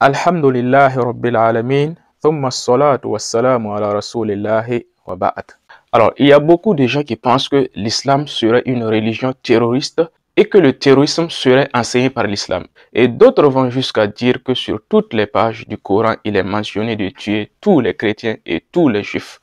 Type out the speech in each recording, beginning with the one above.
Alhamdulillahi Rabbil ala wa Alors, il y a beaucoup de gens qui pensent que l'islam serait une religion terroriste et que le terrorisme serait enseigné par l'islam. Et d'autres vont jusqu'à dire que sur toutes les pages du Coran, il est mentionné de tuer tous les chrétiens et tous les juifs,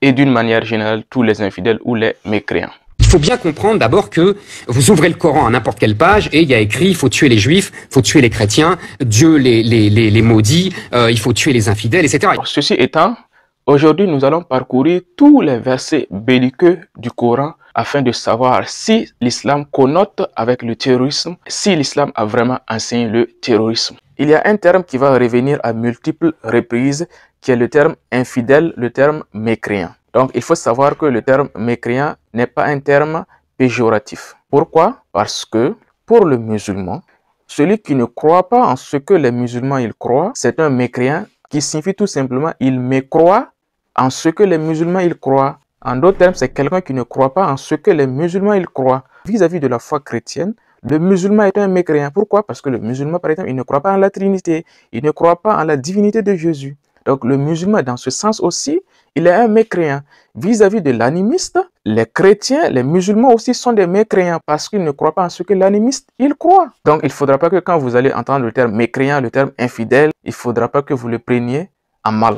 et d'une manière générale tous les infidèles ou les mécréants. Il faut bien comprendre d'abord que vous ouvrez le Coran à n'importe quelle page et il y a écrit il faut tuer les juifs, il faut tuer les chrétiens, Dieu les, les, les, maudit, euh, il faut tuer les infidèles, etc. Ceci étant, aujourd'hui nous allons parcourir tous les versets belliqueux du Coran afin de savoir si l'islam connote avec le terrorisme, si l'islam a vraiment enseigné le terrorisme. Il y a un terme qui va revenir à multiples reprises, qui est le terme infidèle, le terme mécréant. Donc, il faut savoir que le terme mécréant n'est pas un terme péjoratif. Pourquoi Parce que pour le musulman, celui qui ne croit pas en ce que les musulmans ils croient, c'est un mécréant qui signifie tout simplement il mécroit en ce que les musulmans ils croient. En d'autres termes, c'est quelqu'un qui ne croit pas en ce que les musulmans ils croient. Vis-à-vis de la foi chrétienne, le musulman est un mécréant. Pourquoi Parce que le musulman, par exemple, il ne croit pas en la Trinité, il ne croit pas en la divinité de Jésus. Donc le musulman, dans ce sens aussi, il est un mécréant. Vis-à-vis de l'animiste, les chrétiens, les musulmans aussi sont des mécréants parce qu'ils ne croient pas en ce que l'animiste, il croit. Donc il ne faudra pas que quand vous allez entendre le terme mécréant, le terme infidèle, il ne faudra pas que vous le preniez à mal.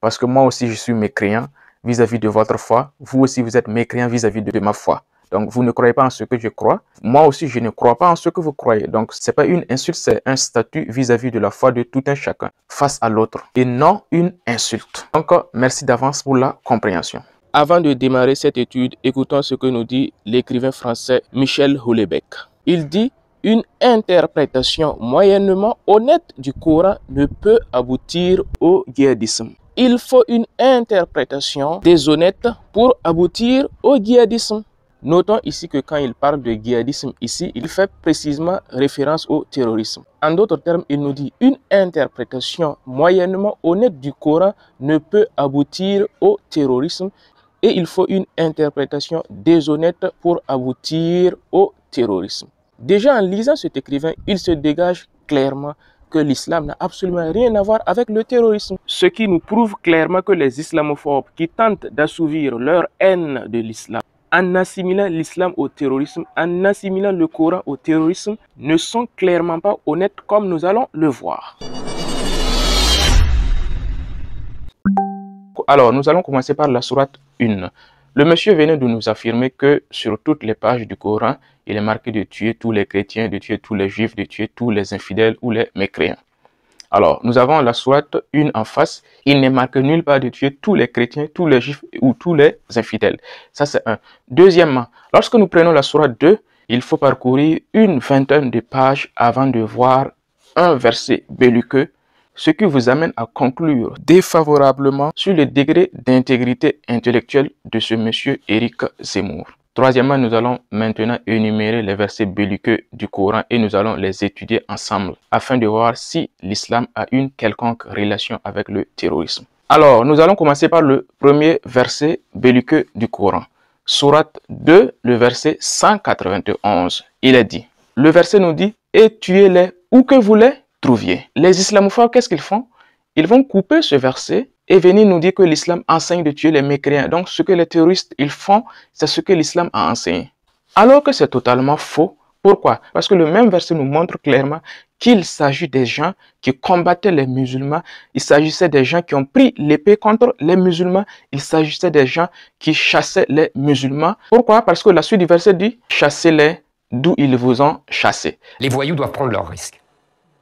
Parce que moi aussi, je suis mécréant vis-à-vis de votre foi. Vous aussi, vous êtes mécréant vis à -vis de ma foi. Donc, vous ne croyez pas en ce que je crois. Moi aussi, je ne crois pas en ce que vous croyez. Donc, c'est pas une insulte, c'est un statut vis-à-vis de la foi de tout un chacun face à l'autre et non une insulte. Encore, merci d'avance pour la compréhension. Avant de démarrer cette étude, écoutons ce que nous dit l'écrivain français Michel Houellebecq. Il dit une interprétation moyennement honnête du Coran ne peut aboutir au djihadisme. Il faut une interprétation déshonnête pour aboutir au djihadisme. Notons ici que quand il parle de djihadisme ici, il fait précisément référence au terrorisme. En d'autres termes, il nous dit une interprétation moyennement honnête du Coran ne peut aboutir au terrorisme et il faut une interprétation déshonnête pour aboutir au terrorisme. Déjà en lisant cet écrivain, il se dégage clairement que l'islam n'a absolument rien à voir avec le terrorisme. Ce qui nous prouve clairement que les islamophobes qui tentent d'assouvir leur haine de l'islam en assimilant l'islam au terrorisme, en assimilant le Coran au terrorisme, ne sont clairement pas honnêtes comme nous allons le voir. Alors, nous allons commencer par la sourate 1. Le monsieur venait de nous affirmer que sur toutes les pages du Coran, il est marqué de tuer tous les chrétiens, de tuer tous les juifs, de tuer tous les infidèles ou les mécréants. Alors, nous avons la sourate 1 en face. Il ne marque nulle part de tuer tous les chrétiens, tous les juifs ou tous les infidèles. Ça, c'est un. Deuxièmement, lorsque nous prenons la sourate 2, il faut parcourir une vingtaine de pages avant de voir un verset belliqueux, ce qui vous amène à conclure défavorablement sur le degré d'intégrité intellectuelle de ce monsieur Eric Zemmour. Troisièmement, nous allons maintenant énumérer les versets belliqueux du Coran et nous allons les étudier ensemble afin de voir si l'islam a une quelconque relation avec le terrorisme. Alors, nous allons commencer par le premier verset belliqueux du Coran. Surat 2, le verset 191. Il est dit, le verset nous dit, et tuez-les où que vous les trouviez. Les islamophobes, qu'est-ce qu'ils font Ils vont couper ce verset et venir nous dire que l'islam enseigne de tuer les mécréants. Donc ce que les terroristes ils font, c'est ce que l'islam a enseigné. Alors que c'est totalement faux. Pourquoi Parce que le même verset nous montre clairement qu'il s'agit des gens qui combattaient les musulmans, il s'agissait des gens qui ont pris l'épée contre les musulmans, il s'agissait des gens qui chassaient les musulmans. Pourquoi Parce que la suite du verset dit « Chassez-les d'où ils vous ont chassés ». Les voyous doivent prendre leur risque.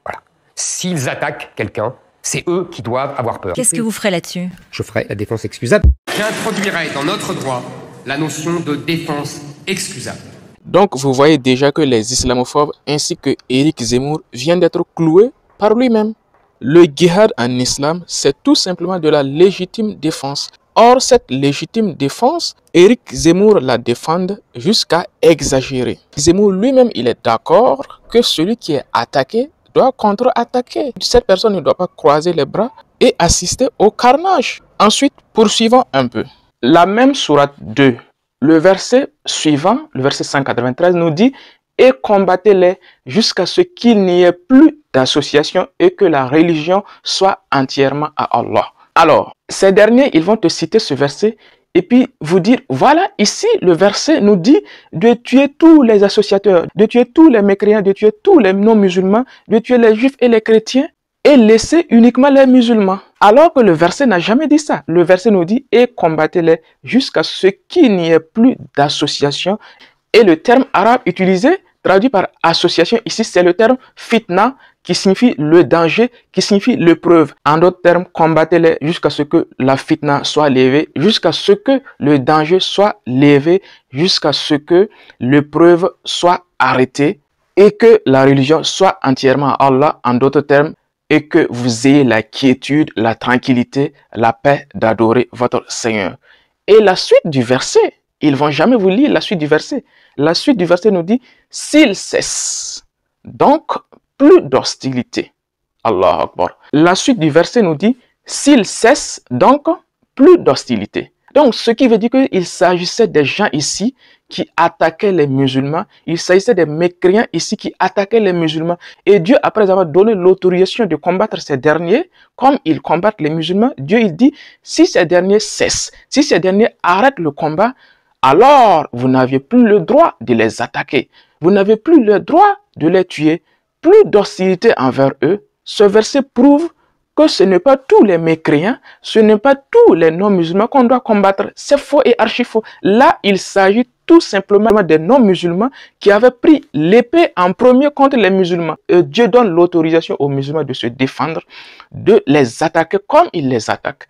Voilà. S'ils attaquent quelqu'un, c'est eux qui doivent avoir peur. Qu'est-ce que vous ferez là-dessus Je ferai la défense excusable. J'introduirai dans notre droit la notion de défense excusable. Donc vous voyez déjà que les islamophobes ainsi que Eric Zemmour viennent d'être cloués par lui-même. Le jihad en islam, c'est tout simplement de la légitime défense. Or, cette légitime défense, Eric Zemmour la défend jusqu'à exagérer. Zemmour lui-même, il est d'accord que celui qui est attaqué doit contre-attaquer. Cette personne ne doit pas croiser les bras et assister au carnage. Ensuite, poursuivons un peu. La même sourate 2, le verset suivant, le verset 193, nous dit « Et combattez-les jusqu'à ce qu'il n'y ait plus d'association et que la religion soit entièrement à Allah. » Alors, ces derniers, ils vont te citer ce verset et puis vous dire, voilà, ici, le verset nous dit de tuer tous les associateurs, de tuer tous les mécréants, de tuer tous les non-musulmans, de tuer les juifs et les chrétiens, et laisser uniquement les musulmans. Alors que le verset n'a jamais dit ça. Le verset nous dit, et combattez-les jusqu'à ce qu'il n'y ait plus d'association. Et le terme arabe utilisé, Traduit par association, ici c'est le terme fitna qui signifie le danger, qui signifie l'épreuve. En d'autres termes, combattez-les jusqu'à ce que la fitna soit levée, jusqu'à ce que le danger soit levé, jusqu'à ce que l'épreuve soit arrêtée et que la religion soit entièrement à Allah, en d'autres termes, et que vous ayez la quiétude, la tranquillité, la paix d'adorer votre Seigneur. Et la suite du verset, ils vont jamais vous lire la suite du verset. La suite du verset nous dit, S'il cesse, donc plus d'hostilité. Allah Akbar. La suite du verset nous dit, S'il cesse, donc plus d'hostilité. Donc, ce qui veut dire qu'il s'agissait des gens ici qui attaquaient les musulmans, il s'agissait des mécréants ici qui attaquaient les musulmans. Et Dieu, après avoir donné l'autorisation de combattre ces derniers, comme ils combattent les musulmans, Dieu il dit, si ces derniers cessent, si ces derniers arrêtent le combat, alors vous n'aviez plus le droit de les attaquer. Vous n'avez plus le droit de les tuer. Plus d'hostilité envers eux. Ce verset prouve que ce n'est pas tous les mécréants, ce n'est pas tous les non-musulmans qu'on doit combattre. C'est faux et archi-faux. Là, il s'agit tout simplement des non-musulmans qui avaient pris l'épée en premier contre les musulmans. Et Dieu donne l'autorisation aux musulmans de se défendre, de les attaquer comme ils les attaquent.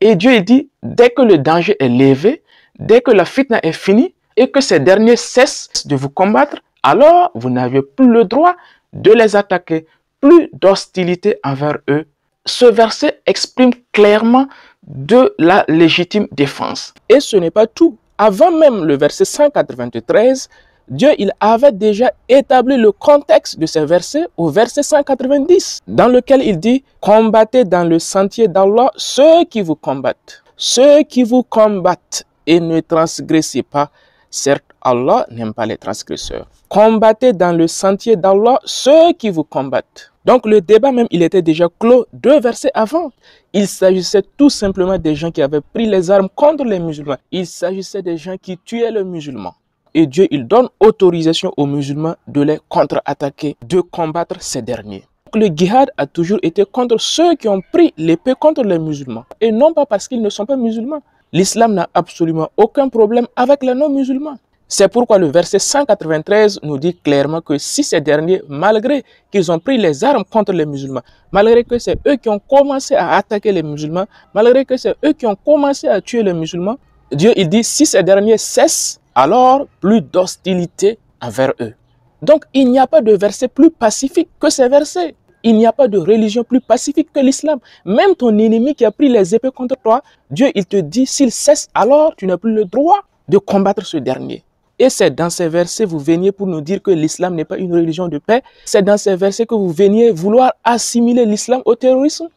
Et Dieu dit, dès que le danger est levé, Dès que la fitna est finie et que ces derniers cessent de vous combattre, alors vous n'avez plus le droit de les attaquer, plus d'hostilité envers eux. Ce verset exprime clairement de la légitime défense. Et ce n'est pas tout. Avant même le verset 193, Dieu il avait déjà établi le contexte de ce verset au verset 190, dans lequel il dit « Combattez dans le sentier d'Allah ceux qui vous combattent. Ceux qui vous combattent et ne transgressez pas. Certes, Allah n'aime pas les transgresseurs. Combattez dans le sentier d'Allah ceux qui vous combattent. Donc le débat même, il était déjà clos deux versets avant. Il s'agissait tout simplement des gens qui avaient pris les armes contre les musulmans. Il s'agissait des gens qui tuaient les musulmans. Et Dieu, il donne autorisation aux musulmans de les contre-attaquer, de combattre ces derniers. Donc le jihad a toujours été contre ceux qui ont pris l'épée contre les musulmans. Et non pas parce qu'ils ne sont pas musulmans l'islam n'a absolument aucun problème avec les non-musulmans. C'est pourquoi le verset 193 nous dit clairement que si ces derniers, malgré qu'ils ont pris les armes contre les musulmans, malgré que c'est eux qui ont commencé à attaquer les musulmans, malgré que c'est eux qui ont commencé à tuer les musulmans, Dieu il dit si ces derniers cessent, alors plus d'hostilité envers eux. Donc il n'y a pas de verset plus pacifique que ces versets. Il n'y a pas de religion plus pacifique que l'islam. Même ton ennemi qui a pris les épées contre toi, Dieu, il te dit, s'il cesse, alors tu n'as plus le droit de combattre ce dernier. Et c'est dans ces versets que vous veniez pour nous dire que l'islam n'est pas une religion de paix. C'est dans ces versets que vous veniez vouloir assimiler l'islam au terrorisme.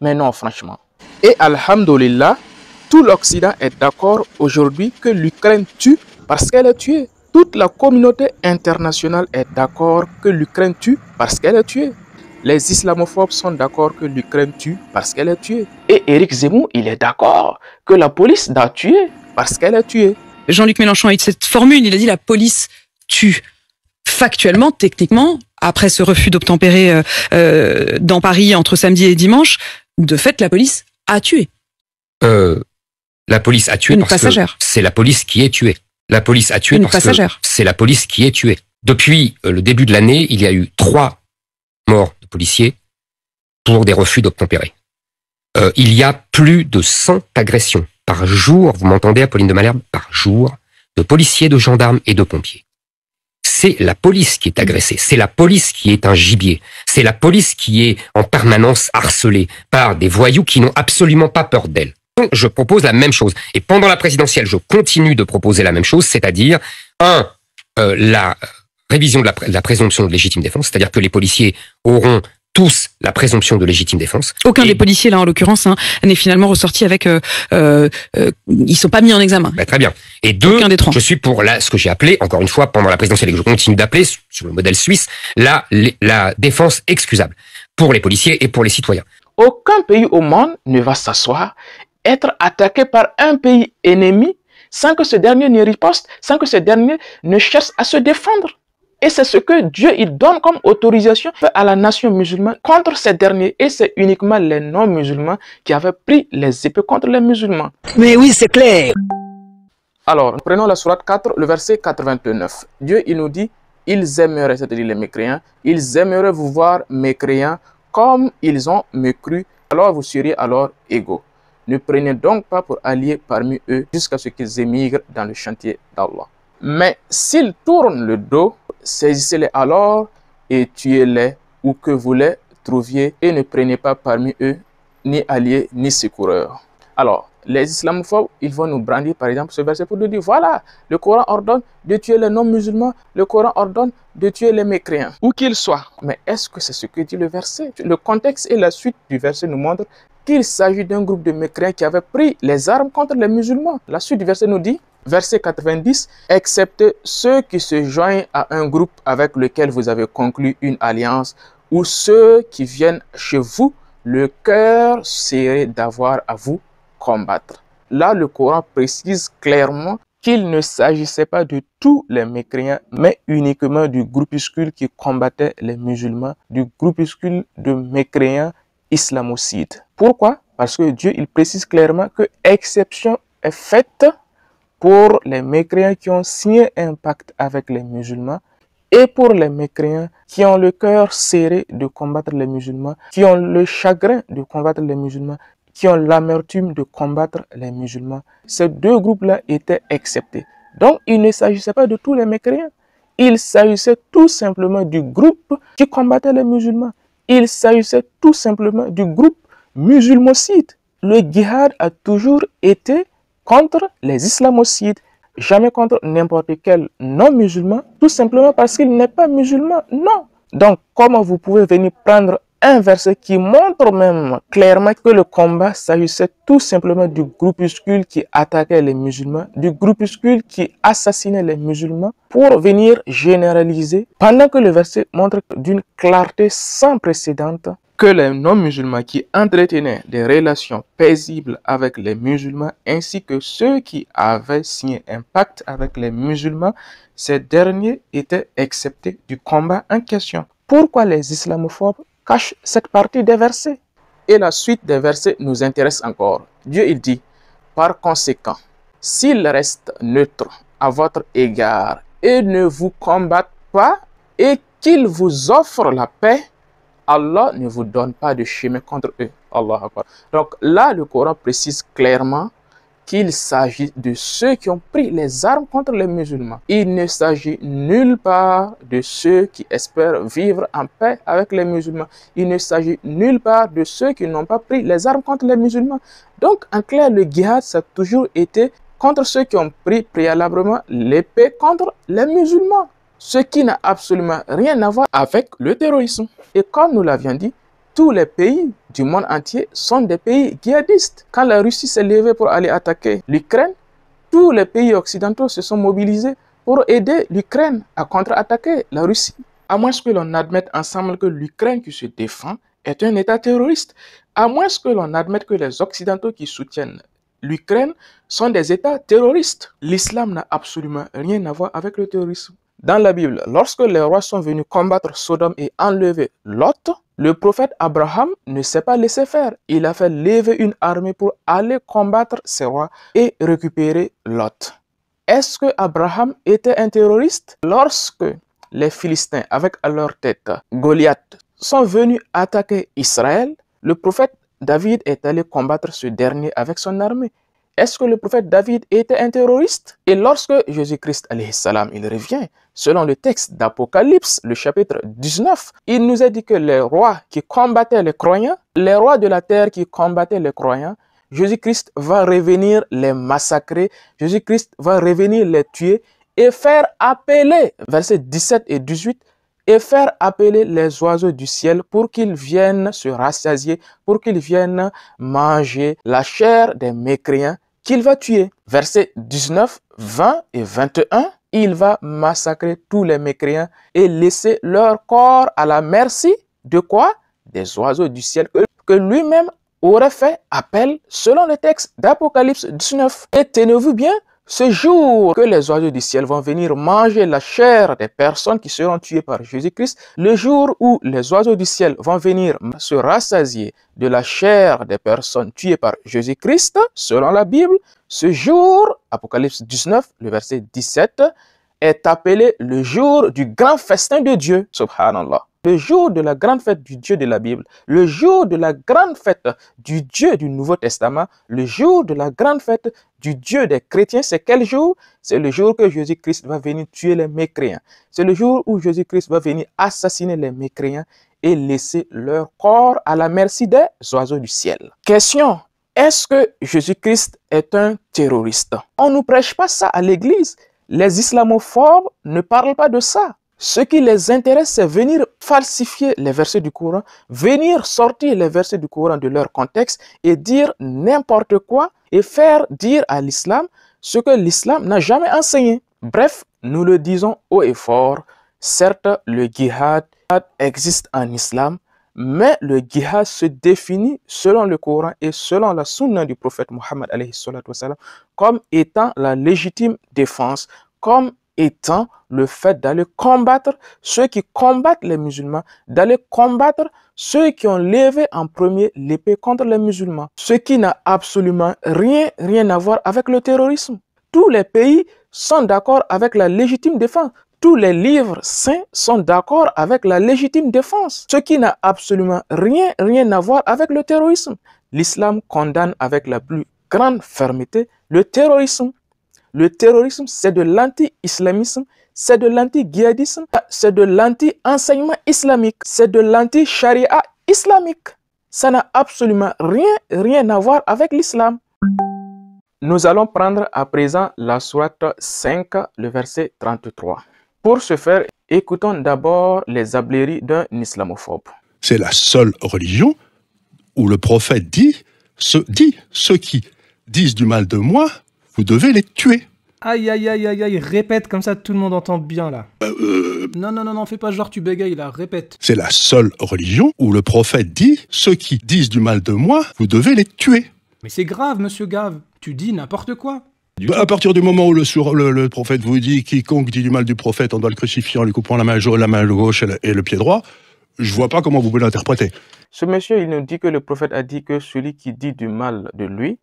Mais non, franchement. Et Alhamdulillah, tout l'Occident est d'accord aujourd'hui que l'Ukraine tue parce qu'elle est tuée. Toute la communauté internationale est d'accord que l'Ukraine tue parce qu'elle est tuée. Les islamophobes sont d'accord que l'Ukraine tue parce qu'elle a tué. Et Éric Zemmour, il est d'accord que la police doit tué parce qu'elle a tué. Jean-Luc Mélenchon a eu cette formule, il a dit la police tue. Factuellement, techniquement, après ce refus d'obtempérer euh, euh, dans Paris entre samedi et dimanche, de fait, la police a tué. Euh, la police a tué parce c'est la police qui est tuée. La police a tué parce c'est la police qui est tuée. Depuis le début de l'année, il y a eu trois morts policiers pour des refus d'obtempérer. Euh, il y a plus de 100 agressions par jour, vous m'entendez Apolline de Malherbe, par jour, de policiers, de gendarmes et de pompiers. C'est la police qui est agressée, c'est la police qui est un gibier, c'est la police qui est en permanence harcelée par des voyous qui n'ont absolument pas peur d'elle. Je propose la même chose. Et pendant la présidentielle, je continue de proposer la même chose, c'est-à-dire, un, euh, la révision de la, présomption de légitime défense, c'est-à-dire que les policiers auront tous la présomption de légitime défense. Aucun des policiers, là en l'occurrence, hein, n'est finalement ressorti avec... Euh, euh, euh ils sont pas mis en examen. Bah, très bien. Et deux, je suis pour là, ce que j'ai appelé, encore une fois, pendant la présidentielle, et que je continue d'appeler, sur le modèle suisse, la, la défense excusable pour les policiers et pour les citoyens. Aucun pays au monde ne va s'asseoir, être attaqué par un pays ennemi sans que ce dernier ne riposte, sans que ce dernier ne cherche à se défendre. Et c'est ce que Dieu il donne comme autorisation à la nation musulmane contre ces derniers. Et c'est uniquement les non-musulmans qui avaient pris les épées contre les musulmans. Mais oui, c'est clair. Alors, prenons la sourate 4, le verset 89. Dieu il nous dit, ils aimeraient, c'est-à-dire les mécréants, ils aimeraient vous voir mécréants comme ils ont mécru, alors vous seriez alors égaux. Ne prenez donc pas pour alliés parmi eux jusqu'à ce qu'ils émigrent dans le chantier d'Allah. Mais s'ils tournent le dos saisissez-les alors et tuez-les où que vous les trouviez et ne prenez pas parmi eux ni alliés ni secoureurs. Alors, les islamophobes, ils vont nous brandir par exemple ce verset pour nous dire, voilà, le Coran ordonne de tuer les non-musulmans, le Coran ordonne de tuer les mécréants, où qu'ils soient. Mais est-ce que c'est ce que dit le verset Le contexte et la suite du verset nous montrent qu'il s'agit d'un groupe de mécréants qui avait pris les armes contre les musulmans. La suite du verset nous dit, verset 90, excepté ceux qui se joignent à un groupe avec lequel vous avez conclu une alliance ou ceux qui viennent chez vous, le cœur serait d'avoir à vous combattre. Là, le Coran précise clairement qu'il ne s'agissait pas de tous les mécréants, mais uniquement du groupuscule qui combattait les musulmans, du groupuscule de mécréants islamocides. Pourquoi Parce que Dieu, il précise clairement que exception est faite pour les mécréants qui ont signé un pacte avec les musulmans et pour les mécréants qui ont le cœur serré de combattre les musulmans, qui ont le chagrin de combattre les musulmans, qui ont l'amertume de combattre les musulmans. Ces deux groupes-là étaient acceptés. Donc, il ne s'agissait pas de tous les mécréants. Il s'agissait tout simplement du groupe qui combattait les musulmans. Il s'agissait tout simplement du groupe musulmocide. Le djihad a toujours été contre les islamocides, jamais contre n'importe quel non-musulman, tout simplement parce qu'il n'est pas musulman. Non. Donc, comment vous pouvez venir prendre un verset qui montre même clairement que le combat s'agissait tout simplement du groupuscule qui attaquait les musulmans, du groupuscule qui assassinait les musulmans, pour venir généraliser, pendant que le verset montre d'une clarté sans précédente que les non-musulmans qui entretenaient des relations paisibles avec les musulmans ainsi que ceux qui avaient signé un pacte avec les musulmans, ces derniers étaient exceptés du combat en question. Pourquoi les islamophobes cachent cette partie des versets Et la suite des versets nous intéresse encore. Dieu il dit, par conséquent, s'ils restent neutres à votre égard et ne vous combattent pas et qu'ils vous offrent la paix, Allah ne vous donne pas de chemin contre eux. Allah Donc là, le Coran précise clairement qu'il s'agit de ceux qui ont pris les armes contre les musulmans. Il ne s'agit nulle part de ceux qui espèrent vivre en paix avec les musulmans. Il ne s'agit nulle part de ceux qui n'ont pas pris les armes contre les musulmans. Donc, en clair, le jihad, ça a toujours été contre ceux qui ont pris préalablement l'épée contre les musulmans ce qui n'a absolument rien à voir avec le terrorisme. Et comme nous l'avions dit, tous les pays du monde entier sont des pays djihadistes. Quand la Russie s'est levée pour aller attaquer l'Ukraine, tous les pays occidentaux se sont mobilisés pour aider l'Ukraine à contre-attaquer la Russie. À moins que l'on admette ensemble que l'Ukraine qui se défend est un État terroriste, à moins que l'on admette que les Occidentaux qui soutiennent l'Ukraine sont des États terroristes. L'islam n'a absolument rien à voir avec le terrorisme. Dans la Bible, lorsque les rois sont venus combattre Sodome et enlever Lot, le prophète Abraham ne s'est pas laissé faire. Il a fait lever une armée pour aller combattre ces rois et récupérer Lot. Est-ce que Abraham était un terroriste Lorsque les Philistins, avec à leur tête Goliath, sont venus attaquer Israël, le prophète David est allé combattre ce dernier avec son armée est-ce que le prophète David était un terroriste Et lorsque Jésus-Christ salam, il revient, selon le texte d'Apocalypse, le chapitre 19, il nous a dit que les rois qui combattaient les croyants, les rois de la terre qui combattaient les croyants, Jésus-Christ va revenir les massacrer, Jésus-Christ va revenir les tuer et faire appeler, versets 17 et 18, et faire appeler les oiseaux du ciel pour qu'ils viennent se rassasier, pour qu'ils viennent manger la chair des mécréants qu'il va tuer. Versets 19, 20 et 21, il va massacrer tous les mécréants et laisser leur corps à la merci de quoi Des oiseaux du ciel que lui-même aurait fait appel selon le texte d'Apocalypse 19. Et tenez-vous bien, ce jour que les oiseaux du ciel vont venir manger la chair des personnes qui seront tuées par Jésus-Christ, le jour où les oiseaux du ciel vont venir se rassasier de la chair des personnes tuées par Jésus-Christ, selon la Bible, ce jour, Apocalypse 19, le verset 17, est appelé le jour du grand festin de Dieu, subhanallah. Le jour de la grande fête du Dieu de la Bible, le jour de la grande fête du Dieu du Nouveau Testament, le jour de la grande fête du Dieu des chrétiens, c'est quel jour C'est le jour que Jésus-Christ va venir tuer les mécréants. C'est le jour où Jésus-Christ va venir assassiner les mécréants et laisser leur corps à la merci des oiseaux du ciel. Question est-ce que Jésus-Christ est un terroriste On ne nous prêche pas ça à l'église. Les islamophobes ne parlent pas de ça. Ce qui les intéresse, c'est venir falsifier les versets du Coran, venir sortir les versets du Coran de leur contexte et dire n'importe quoi et faire dire à l'islam ce que l'islam n'a jamais enseigné. Bref, nous le disons haut et fort, certes le jihad existe en islam, mais le jihad se définit selon le Coran et selon la sunna du prophète Mohammed comme étant la légitime défense, comme étant le fait d'aller combattre ceux qui combattent les musulmans, d'aller combattre ceux qui ont levé en premier l'épée contre les musulmans, ce qui n'a absolument rien, rien à voir avec le terrorisme. Tous les pays sont d'accord avec la légitime défense tous les livres saints sont d'accord avec la légitime défense, ce qui n'a absolument rien, rien à voir avec le terrorisme. L'islam condamne avec la plus grande fermeté le terrorisme. Le terrorisme, c'est de l'anti-islamisme, c'est de l'anti-djihadisme, c'est de l'anti-enseignement islamique, c'est de l'anti-charia islamique. Ça n'a absolument rien, rien à voir avec l'islam. Nous allons prendre à présent la sourate 5, le verset 33. Pour ce faire, écoutons d'abord les abléries d'un islamophobe. C'est la seule religion où le prophète dit, dit ceux qui disent du mal de moi, vous devez les tuer. Aïe, aïe, aïe, aïe, répète comme ça tout le monde entend bien là. Bah, euh, non, non, non, non, fais pas genre tu bégayes là, répète. C'est la seule religion où le prophète dit ceux qui disent du mal de moi, vous devez les tuer. Mais c'est grave, monsieur Gave, tu dis n'importe quoi. Bah, à partir du moment où le, prophète vous dit quiconque dit du mal du prophète, on doit le crucifier en lui coupant la main, la main gauche et le, pied droit, je vois pas comment vous pouvez l'interpréter. Ce monsieur, il nous dit que le prophète a dit que celui qui dit du mal de lui,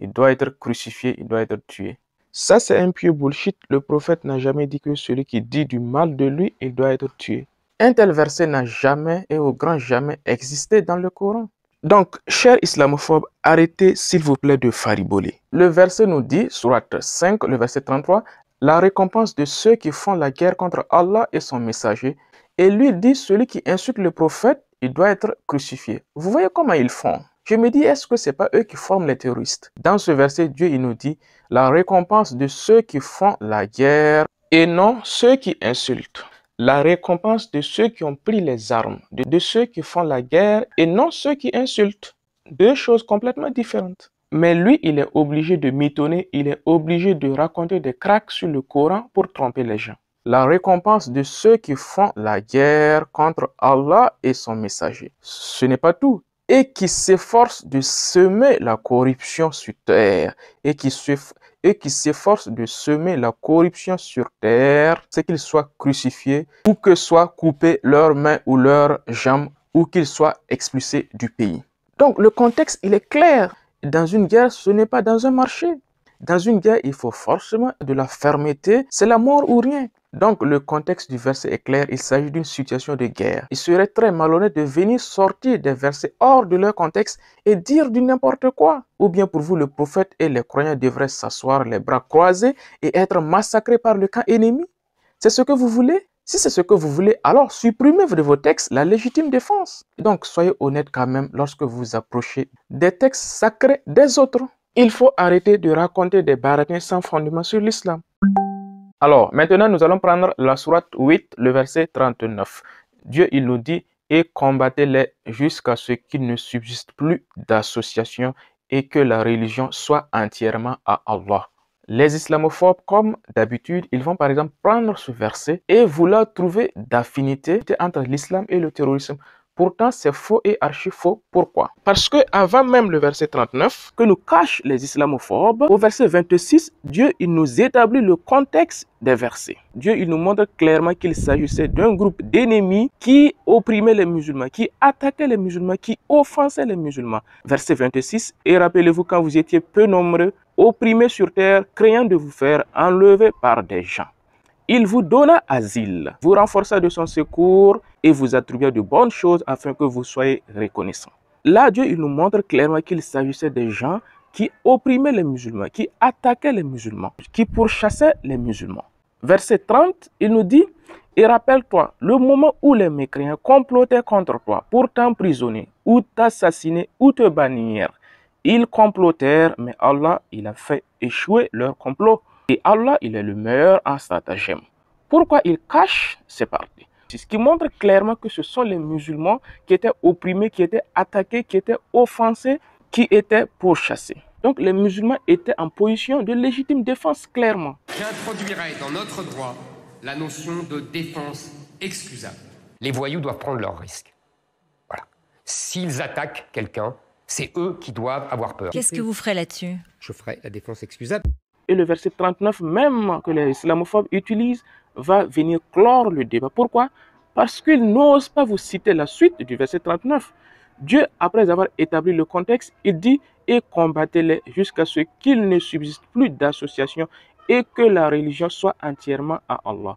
il doit être crucifié, il doit être tué. Ça, c'est un pieux bullshit. Le prophète n'a jamais dit que celui qui dit du mal de lui, il doit être tué. Un tel verset n'a jamais et au grand jamais existé dans le Coran. Donc, chers islamophobes, arrêtez s'il vous plaît de fariboler. Le verset nous dit, surat 5, le verset 33, la récompense de ceux qui font la guerre contre Allah et son messager. Et lui dit, celui qui insulte le prophète, il doit être crucifié. Vous voyez comment ils font je me dis, est-ce que ce n'est pas eux qui forment les terroristes Dans ce verset, Dieu il nous dit, la récompense de ceux qui font la guerre et non ceux qui insultent la récompense de ceux qui ont pris les armes, de ceux qui font la guerre et non ceux qui insultent. Deux choses complètement différentes. Mais lui, il est obligé de m'étonner il est obligé de raconter des craques sur le Coran pour tromper les gens. La récompense de ceux qui font la guerre contre Allah et son messager. Ce n'est pas tout et qui s'efforce de semer la corruption sur terre et qui et s'efforce de semer la corruption sur terre, c'est qu'ils soient crucifiés ou que soient coupées leurs mains ou leurs jambes ou qu'ils soient expulsés du pays. Donc le contexte, il est clair. Dans une guerre, ce n'est pas dans un marché. Dans une guerre, il faut forcément de la fermeté. C'est la mort ou rien. Donc le contexte du verset est clair, il s'agit d'une situation de guerre. Il serait très malhonnête de venir sortir des versets hors de leur contexte et dire du n'importe quoi. Ou bien pour vous, le prophète et les croyants devraient s'asseoir les bras croisés et être massacrés par le camp ennemi C'est ce que vous voulez Si c'est ce que vous voulez, alors supprimez de vos textes la légitime défense. Donc soyez honnête quand même lorsque vous approchez des textes sacrés des autres. Il faut arrêter de raconter des baratins sans fondement sur l'islam. Alors, maintenant, nous allons prendre la sourate 8, le verset 39. Dieu, il nous dit, et combattez-les jusqu'à ce qu'il ne subsiste plus d'association et que la religion soit entièrement à Allah. Les islamophobes, comme d'habitude, ils vont par exemple prendre ce verset et vouloir trouver d'affinité entre l'islam et le terrorisme. Pourtant, c'est faux et archi-faux. Pourquoi Parce que avant même le verset 39, que nous cachent les islamophobes, au verset 26, Dieu il nous établit le contexte des versets. Dieu il nous montre clairement qu'il s'agissait d'un groupe d'ennemis qui opprimaient les musulmans, qui attaquaient les musulmans, qui offensaient les musulmans. Verset 26, et rappelez-vous quand vous étiez peu nombreux, opprimés sur terre, craignant de vous faire enlever par des gens. Il vous donna asile, vous renforça de son secours et vous attribua de bonnes choses afin que vous soyez reconnaissants. Là, Dieu il nous montre clairement qu'il s'agissait des gens qui opprimaient les musulmans, qui attaquaient les musulmans, qui pourchassaient les musulmans. Verset 30, il nous dit et rappelle-toi le moment où les mécréants complotaient contre toi pour t'emprisonner ou t'assassiner ou te bannir. Ils complotèrent, mais Allah, il a fait échouer leur complot. Et Allah, il est le meilleur en stratagème. Pourquoi il cache ses parties c'est ce qui montre clairement que ce sont les musulmans qui étaient opprimés, qui étaient attaqués, qui étaient offensés, qui étaient pourchassés. Donc les musulmans étaient en position de légitime défense clairement. J'introduirai dans notre droit la notion de défense excusable. Les voyous doivent prendre leurs risques. Voilà. S'ils attaquent quelqu'un, c'est eux qui doivent avoir peur. Qu'est-ce que vous ferez là-dessus Je ferai la défense excusable et le verset 39 même que les islamophobes utilisent va venir clore le débat. Pourquoi Parce qu'ils n'osent pas vous citer la suite du verset 39. Dieu, après avoir établi le contexte, il dit et combattez-les jusqu'à ce qu'il ne subsiste plus d'association et que la religion soit entièrement à Allah.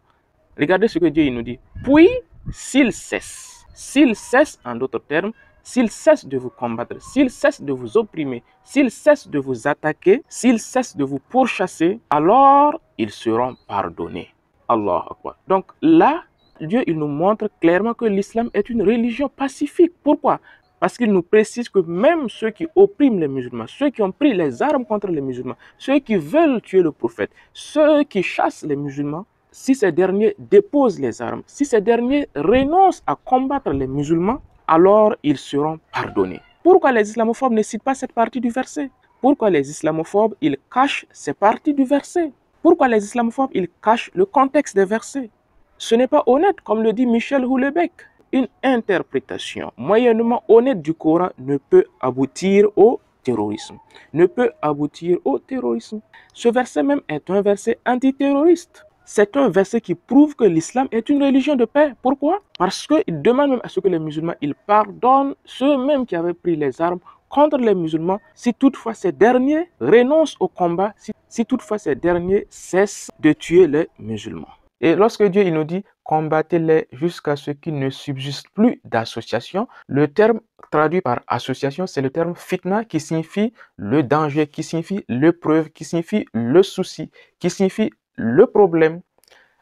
Regardez ce que Dieu nous dit. Puis, s'il cesse, s'il cesse, en d'autres termes, s'ils cessent de vous combattre, s'ils cessent de vous opprimer, s'ils cessent de vous attaquer, s'ils cessent de vous pourchasser, alors ils seront pardonnés. Allah quoi Donc là, Dieu il nous montre clairement que l'islam est une religion pacifique. Pourquoi parce qu'il nous précise que même ceux qui oppriment les musulmans, ceux qui ont pris les armes contre les musulmans, ceux qui veulent tuer le prophète, ceux qui chassent les musulmans, si ces derniers déposent les armes, si ces derniers renoncent à combattre les musulmans, alors ils seront pardonnés. Pourquoi les islamophobes ne citent pas cette partie du verset Pourquoi les islamophobes, ils cachent ces parties du verset Pourquoi les islamophobes, ils cachent le contexte des versets Ce n'est pas honnête, comme le dit Michel Houellebecq. Une interprétation moyennement honnête du Coran ne peut aboutir au terrorisme, ne peut aboutir au terrorisme. Ce verset même est un verset antiterroriste c'est un verset qui prouve que l'islam est une religion de paix. Pourquoi Parce qu'il demande même à ce que les musulmans ils pardonnent ceux-mêmes qui avaient pris les armes contre les musulmans si toutefois ces derniers renoncent au combat, si, toutefois ces derniers cessent de tuer les musulmans. Et lorsque Dieu il nous dit combattez-les jusqu'à ce qu'il ne subsiste plus d'association, le terme traduit par association, c'est le terme fitna qui signifie le danger, qui signifie l'épreuve, qui signifie le souci, qui signifie le problème.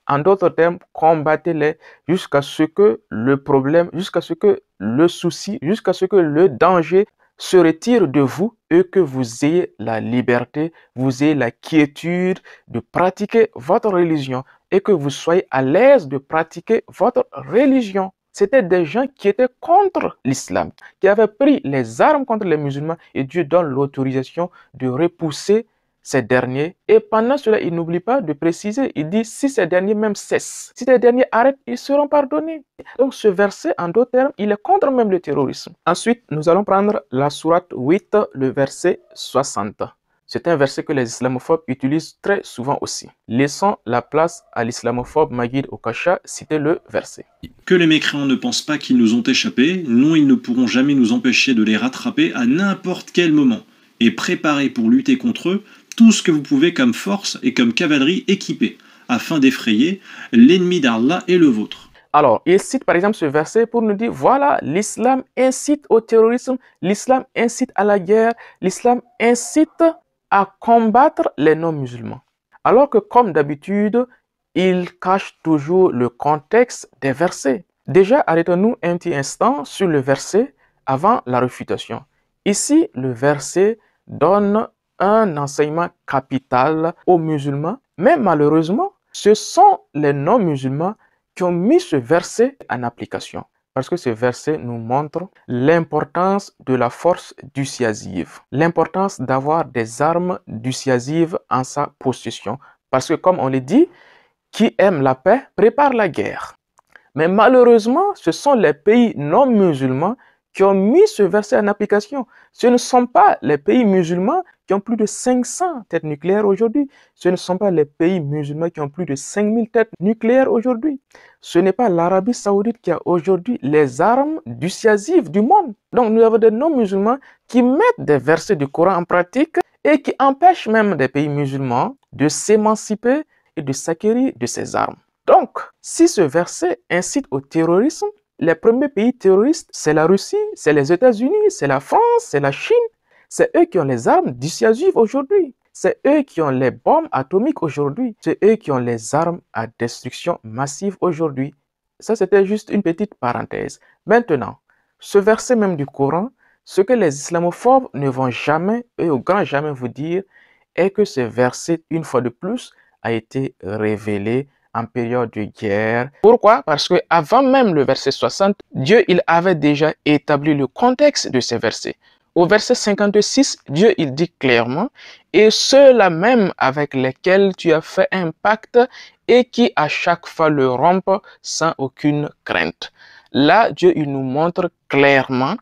En d'autres termes, combattez-les jusqu'à ce que le problème, jusqu'à ce que le souci, jusqu'à ce que le danger se retire de vous et que vous ayez la liberté, vous ayez la quiétude de pratiquer votre religion et que vous soyez à l'aise de pratiquer votre religion. C'était des gens qui étaient contre l'islam, qui avaient pris les armes contre les musulmans et Dieu donne l'autorisation de repousser ces derniers. Et pendant cela, il n'oublie pas de préciser, il dit, si ces derniers même cessent, si ces derniers arrêtent, ils seront pardonnés. Donc ce verset, en d'autres termes, il est contre même le terrorisme. Ensuite, nous allons prendre la sourate 8, le verset 60. C'est un verset que les islamophobes utilisent très souvent aussi. Laissons la place à l'islamophobe Maguid Okacha, citer le verset. Que les mécréants ne pensent pas qu'ils nous ont échappés, non, ils ne pourront jamais nous empêcher de les rattraper à n'importe quel moment. Et préparer pour lutter contre eux, tout ce que vous pouvez comme force et comme cavalerie équipée, afin d'effrayer l'ennemi d'Allah et le vôtre. Alors, il cite par exemple ce verset pour nous dire, voilà, l'islam incite au terrorisme, l'islam incite à la guerre, l'islam incite à combattre les non-musulmans. Alors que comme d'habitude, il cache toujours le contexte des versets. Déjà, arrêtons-nous un petit instant sur le verset avant la réfutation. Ici, le verset donne un enseignement capital aux musulmans, mais malheureusement, ce sont les non-musulmans qui ont mis ce verset en application. Parce que ce verset nous montre l'importance de la force du dissuasive, l'importance d'avoir des armes du dissuasives en sa possession. Parce que comme on le dit, qui aime la paix prépare la guerre. Mais malheureusement, ce sont les pays non musulmans qui ont mis ce verset en application. Ce ne sont pas les pays musulmans qui ont plus de 500 têtes nucléaires aujourd'hui. Ce ne sont pas les pays musulmans qui ont plus de 5000 têtes nucléaires aujourd'hui. Ce n'est pas l'Arabie saoudite qui a aujourd'hui les armes du Siasif, du monde. Donc nous avons des non-musulmans qui mettent des versets du Coran en pratique et qui empêchent même des pays musulmans de s'émanciper et de s'acquérir de ces armes. Donc, si ce verset incite au terrorisme, les premiers pays terroristes, c'est la Russie, c'est les États-Unis, c'est la France, c'est la Chine, c'est eux qui ont les armes dissuasives aujourd'hui. C'est eux qui ont les bombes atomiques aujourd'hui. C'est eux qui ont les armes à destruction massive aujourd'hui. Ça, c'était juste une petite parenthèse. Maintenant, ce verset même du Coran, ce que les islamophobes ne vont jamais et au grand jamais vous dire est que ce verset, une fois de plus, a été révélé en période de guerre. Pourquoi Parce que avant même le verset 60, Dieu il avait déjà établi le contexte de ces versets. Au verset 56, Dieu il dit clairement, et ceux-là même avec lesquels tu as fait un pacte et qui à chaque fois le rompent sans aucune crainte. Là, Dieu il nous montre clairement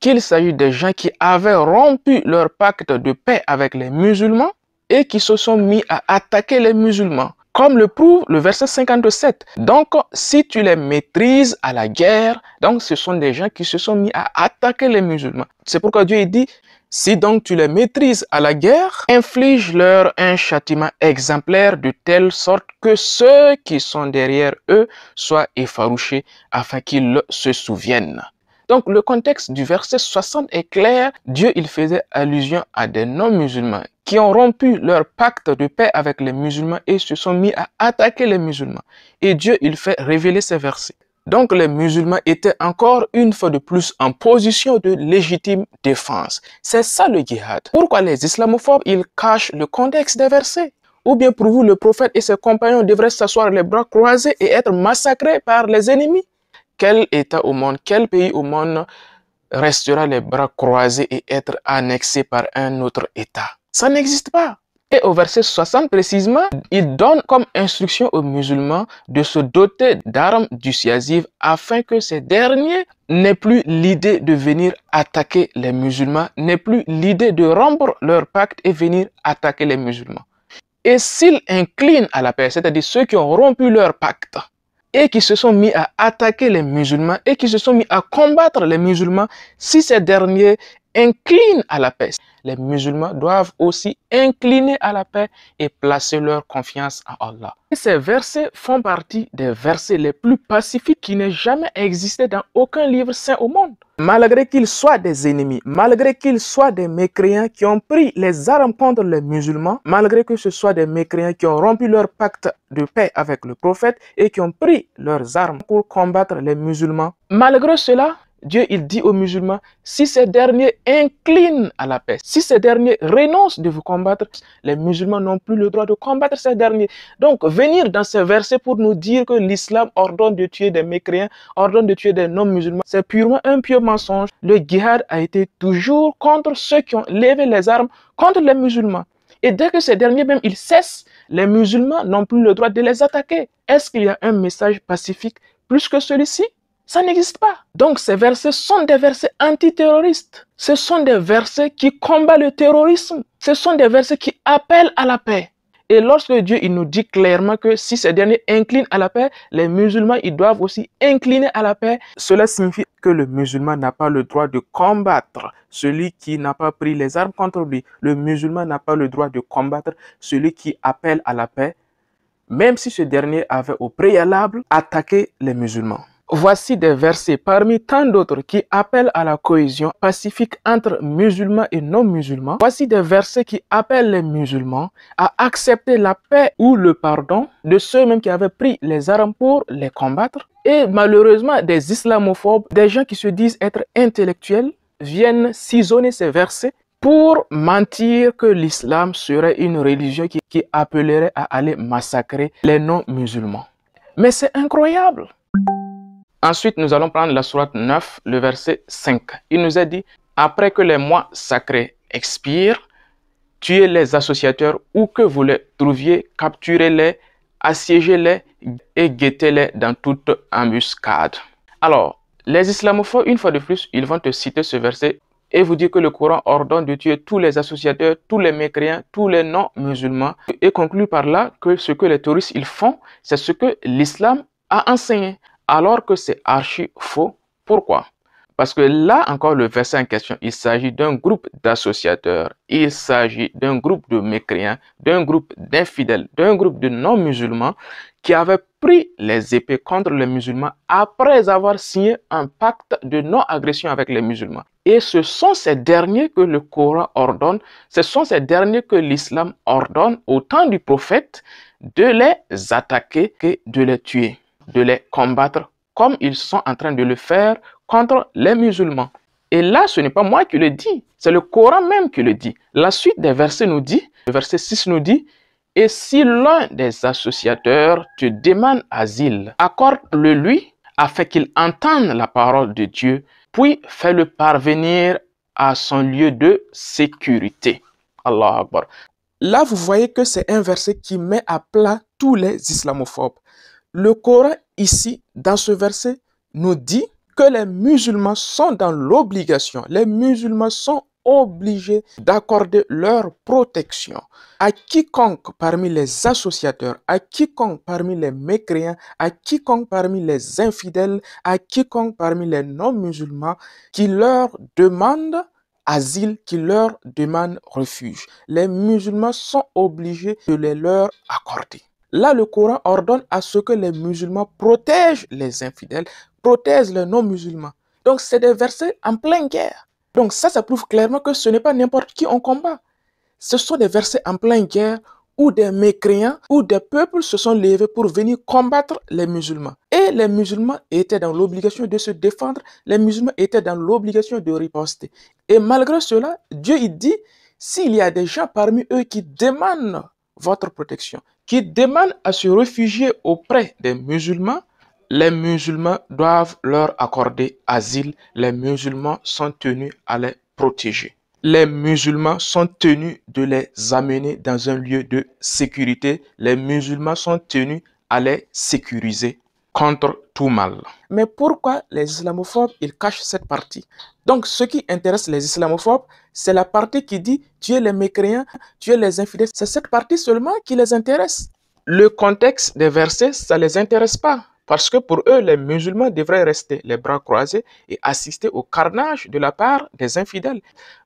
qu'il s'agit des gens qui avaient rompu leur pacte de paix avec les musulmans et qui se sont mis à attaquer les musulmans comme le prouve le verset 57. Donc, si tu les maîtrises à la guerre, donc ce sont des gens qui se sont mis à attaquer les musulmans. C'est pourquoi Dieu dit, si donc tu les maîtrises à la guerre, inflige-leur un châtiment exemplaire de telle sorte que ceux qui sont derrière eux soient effarouchés afin qu'ils se souviennent. Donc le contexte du verset 60 est clair. Dieu, il faisait allusion à des non-musulmans qui ont rompu leur pacte de paix avec les musulmans et se sont mis à attaquer les musulmans. Et Dieu, il fait révéler ces versets. Donc les musulmans étaient encore une fois de plus en position de légitime défense. C'est ça le djihad. Pourquoi les islamophobes, ils cachent le contexte des versets ou bien pour vous, le prophète et ses compagnons devraient s'asseoir les bras croisés et être massacrés par les ennemis quel État au monde, quel pays au monde restera les bras croisés et être annexé par un autre État Ça n'existe pas. Et au verset 60 précisément, il donne comme instruction aux musulmans de se doter d'armes dissuasives afin que ces derniers n'aient plus l'idée de venir attaquer les musulmans, n'aient plus l'idée de rompre leur pacte et venir attaquer les musulmans. Et s'ils inclinent à la paix, c'est-à-dire ceux qui ont rompu leur pacte, et qui se sont mis à attaquer les musulmans et qui se sont mis à combattre les musulmans si ces derniers Inclinent à la paix. Les musulmans doivent aussi incliner à la paix et placer leur confiance en Allah. Et ces versets font partie des versets les plus pacifiques qui n'aient jamais existé dans aucun livre saint au monde. Malgré qu'ils soient des ennemis, malgré qu'ils soient des mécréants qui ont pris les armes contre les musulmans, malgré que ce soit des mécréants qui ont rompu leur pacte de paix avec le prophète et qui ont pris leurs armes pour combattre les musulmans, malgré cela, Dieu, il dit aux musulmans, si ces derniers inclinent à la paix, si ces derniers renoncent de vous combattre, les musulmans n'ont plus le droit de combattre ces derniers. Donc, venir dans ce verset pour nous dire que l'islam ordonne de tuer des mécréants, ordonne de tuer des non-musulmans, c'est purement un pieux mensonge. Le djihad a été toujours contre ceux qui ont levé les armes contre les musulmans. Et dès que ces derniers même, ils cessent, les musulmans n'ont plus le droit de les attaquer. Est-ce qu'il y a un message pacifique plus que celui-ci ça n'existe pas. Donc ces versets sont des versets antiterroristes. Ce sont des versets qui combattent le terrorisme. Ce sont des versets qui appellent à la paix. Et lorsque Dieu il nous dit clairement que si ces derniers incline à la paix, les musulmans ils doivent aussi incliner à la paix, cela signifie que le musulman n'a pas le droit de combattre celui qui n'a pas pris les armes contre lui. Le musulman n'a pas le droit de combattre celui qui appelle à la paix, même si ce dernier avait au préalable attaqué les musulmans. Voici des versets parmi tant d'autres qui appellent à la cohésion pacifique entre musulmans et non-musulmans. Voici des versets qui appellent les musulmans à accepter la paix ou le pardon de ceux-mêmes qui avaient pris les armes pour les combattre. Et malheureusement, des islamophobes, des gens qui se disent être intellectuels, viennent cisonner ces versets pour mentir que l'islam serait une religion qui appellerait à aller massacrer les non-musulmans. Mais c'est incroyable. Ensuite, nous allons prendre la sourate 9, le verset 5. Il nous a dit Après que les mois sacrés expirent, tuez les associateurs où que vous les trouviez, capturez-les, assiégez-les et guettez-les dans toute embuscade. Alors, les islamophobes, une fois de plus, ils vont te citer ce verset et vous dire que le Coran ordonne de tuer tous les associateurs, tous les mécréants, tous les non-musulmans et conclut par là que ce que les touristes ils font, c'est ce que l'islam a enseigné alors que c'est archi faux. Pourquoi Parce que là encore, le verset en question, il s'agit d'un groupe d'associateurs, il s'agit d'un groupe de mécréants, d'un groupe d'infidèles, d'un groupe de non-musulmans qui avaient pris les épées contre les musulmans après avoir signé un pacte de non-agression avec les musulmans. Et ce sont ces derniers que le Coran ordonne, ce sont ces derniers que l'islam ordonne au temps du prophète de les attaquer et de les tuer de les combattre comme ils sont en train de le faire contre les musulmans. Et là, ce n'est pas moi qui le dis, c'est le Coran même qui le dit. La suite des versets nous dit, le verset 6 nous dit, Et si l'un des associateurs te demande asile, accorde-le lui afin qu'il entende la parole de Dieu, puis fais-le parvenir à son lieu de sécurité. Allah Là, vous voyez que c'est un verset qui met à plat tous les islamophobes. Le Coran ici, dans ce verset, nous dit que les musulmans sont dans l'obligation, les musulmans sont obligés d'accorder leur protection à quiconque parmi les associateurs, à quiconque parmi les mécréants, à quiconque parmi les infidèles, à quiconque parmi les non-musulmans qui leur demandent asile, qui leur demandent refuge. Les musulmans sont obligés de les leur accorder. Là, le Coran ordonne à ce que les musulmans protègent les infidèles, protègent les non-musulmans. Donc, c'est des versets en pleine guerre. Donc, ça, ça prouve clairement que ce n'est pas n'importe qui en combat. Ce sont des versets en pleine guerre où des mécréants ou des peuples se sont levés pour venir combattre les musulmans. Et les musulmans étaient dans l'obligation de se défendre, les musulmans étaient dans l'obligation de riposter. Et malgré cela, Dieu il dit, s'il y a des gens parmi eux qui demandent votre protection, qui demande à se réfugier auprès des musulmans, les musulmans doivent leur accorder asile. Les musulmans sont tenus à les protéger. Les musulmans sont tenus de les amener dans un lieu de sécurité. Les musulmans sont tenus à les sécuriser contre tout mal. Mais pourquoi les islamophobes, ils cachent cette partie Donc ce qui intéresse les islamophobes, c'est la partie qui dit tu es les mécréants, tu es les infidèles. C'est cette partie seulement qui les intéresse. Le contexte des versets, ça ne les intéresse pas. Parce que pour eux, les musulmans devraient rester les bras croisés et assister au carnage de la part des infidèles,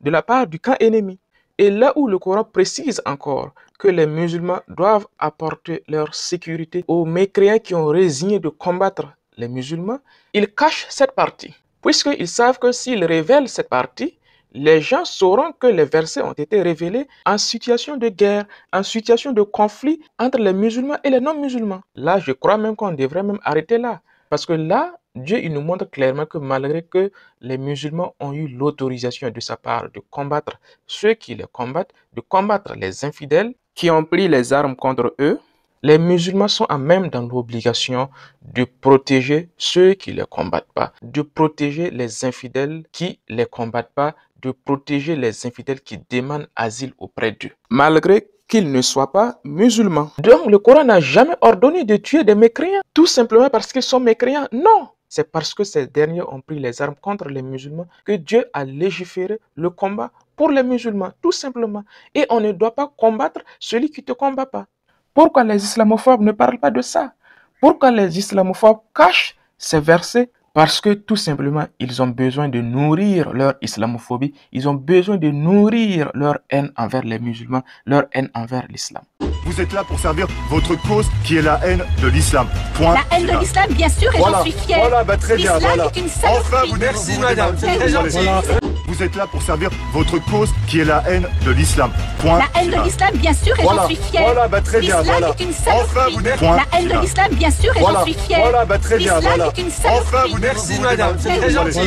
de la part du camp ennemi. Et là où le Coran précise encore que les musulmans doivent apporter leur sécurité aux mécréants qui ont résigné de combattre les musulmans, ils cachent cette partie, puisqu'ils savent que s'ils révèlent cette partie, les gens sauront que les versets ont été révélés en situation de guerre, en situation de conflit entre les musulmans et les non-musulmans. Là, je crois même qu'on devrait même arrêter là. Parce que là, Dieu il nous montre clairement que malgré que les musulmans ont eu l'autorisation de sa part de combattre ceux qui les combattent, de combattre les infidèles qui ont pris les armes contre eux, les musulmans sont à même dans l'obligation de protéger ceux qui ne les combattent pas, de protéger les infidèles qui ne les combattent pas, de protéger les infidèles qui demandent asile auprès d'eux, malgré qu'ils ne soient pas musulmans. Donc le Coran n'a jamais ordonné de tuer des mécréants, tout simplement parce qu'ils sont mécréants. Non, c'est parce que ces derniers ont pris les armes contre les musulmans que Dieu a légiféré le combat pour les musulmans, tout simplement. Et on ne doit pas combattre celui qui ne te combat pas. Pourquoi les islamophobes ne parlent pas de ça Pourquoi les islamophobes cachent ces versets parce que tout simplement, ils ont besoin de nourrir leur islamophobie, ils ont besoin de nourrir leur haine envers les musulmans, leur haine envers l'islam. Vous êtes là pour servir votre cause qui est la haine de l'islam. Point. La haine de l'islam, bien sûr, et voilà. j'en suis fier. Voilà, bah très bien. L'islam voilà. est une saloperie. Enfin, vous merci, vous madame. C'est très gentil. Voilà. Vous êtes là pour servir votre cause qui est la haine de l'islam. Point. La haine de l'islam, bien sûr, et j'en suis fier. Voilà, bah très bien. L'islam est une saloperie. Enfin, vous Point. La haine de l'islam, bien sûr, et j'en suis fier. Voilà, bah très bien. L'islam est une saloperie. Enfin, vous merci, madame. C'est très gentil.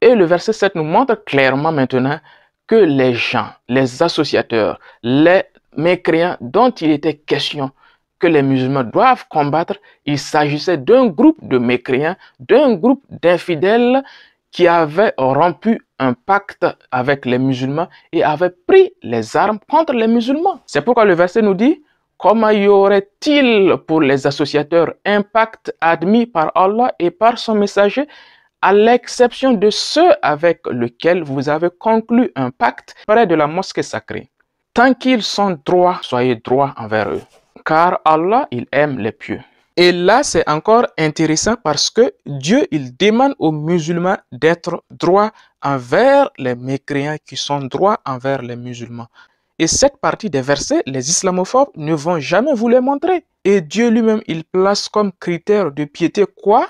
Et le verset 7 nous montre clairement maintenant que les gens, les associateurs, les mécréants dont il était question que les musulmans doivent combattre, il s'agissait d'un groupe de mécréants, d'un groupe d'infidèles qui avaient rompu un pacte avec les musulmans et avaient pris les armes contre les musulmans. C'est pourquoi le verset nous dit, comment y aurait-il pour les associateurs un pacte admis par Allah et par son messager à l'exception de ceux avec lesquels vous avez conclu un pacte près de la mosquée sacrée. Tant qu'ils sont droits, soyez droits envers eux. Car Allah, il aime les pieux. Et là, c'est encore intéressant parce que Dieu, il demande aux musulmans d'être droits envers les mécréants qui sont droits envers les musulmans. Et cette partie des versets, les islamophobes ne vont jamais vous les montrer. Et Dieu lui-même, il place comme critère de piété quoi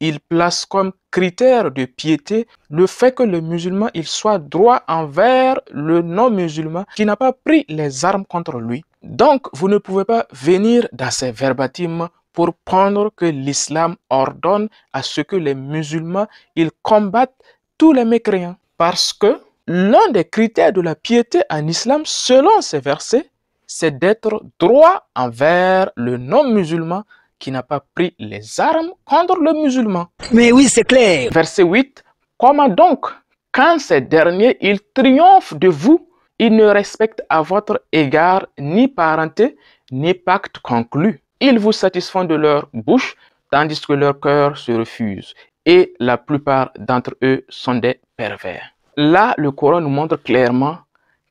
il place comme critère de piété le fait que le musulman il soit droit envers le non-musulman qui n'a pas pris les armes contre lui. Donc, vous ne pouvez pas venir dans ces verbatims pour prendre que l'islam ordonne à ce que les musulmans ils combattent tous les mécréants. Parce que l'un des critères de la piété en islam, selon ces versets, c'est d'être droit envers le non-musulman qui n'a pas pris les armes contre le musulman. Mais oui, c'est clair. Verset 8. Comment donc, quand ces derniers, ils triomphent de vous, ils ne respectent à votre égard ni parenté, ni pacte conclu. Ils vous satisfont de leur bouche, tandis que leur cœur se refuse. Et la plupart d'entre eux sont des pervers. Là, le Coran nous montre clairement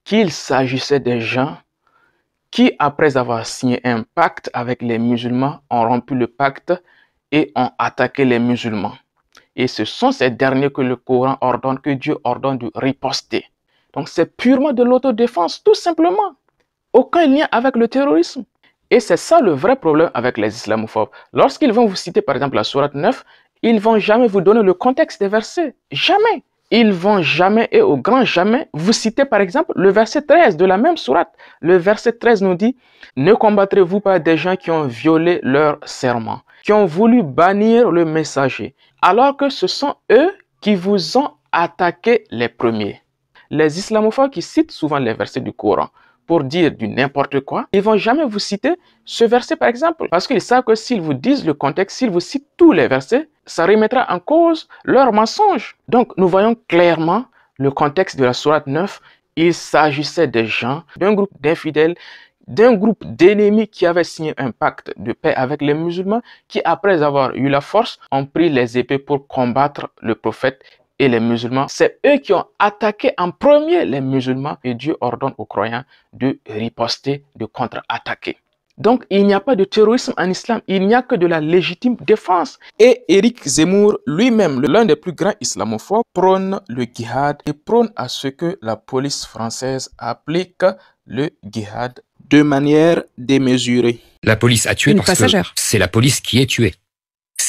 qu'il s'agissait des gens qui, après avoir signé un pacte avec les musulmans, ont rompu le pacte et ont attaqué les musulmans. Et ce sont ces derniers que le Coran ordonne, que Dieu ordonne de riposter. Donc c'est purement de l'autodéfense, tout simplement. Aucun lien avec le terrorisme. Et c'est ça le vrai problème avec les islamophobes. Lorsqu'ils vont vous citer par exemple la sourate 9, ils vont jamais vous donner le contexte des versets. Jamais ils vont jamais et au grand jamais. Vous citez par exemple le verset 13 de la même sourate. Le verset 13 nous dit Ne combattrez-vous pas des gens qui ont violé leur serment, qui ont voulu bannir le messager, alors que ce sont eux qui vous ont attaqué les premiers. Les islamophobes qui citent souvent les versets du Coran pour dire du n'importe quoi, ils vont jamais vous citer ce verset par exemple, parce qu'ils savent que s'ils vous disent le contexte, s'ils vous citent tous les versets, ça remettra en cause leur mensonge. Donc nous voyons clairement le contexte de la sourate 9, il s'agissait des gens, d'un groupe d'infidèles, d'un groupe d'ennemis qui avaient signé un pacte de paix avec les musulmans, qui après avoir eu la force, ont pris les épées pour combattre le prophète et les musulmans. C'est eux qui ont attaqué en premier les musulmans et Dieu ordonne aux croyants de riposter, de contre-attaquer. Donc, il n'y a pas de terrorisme en islam, il n'y a que de la légitime défense. Et Eric Zemmour lui-même, l'un des plus grands islamophobes, prône le jihad et prône à ce que la police française applique le jihad de manière démesurée. La police a tué Une parce c'est la police qui est tuée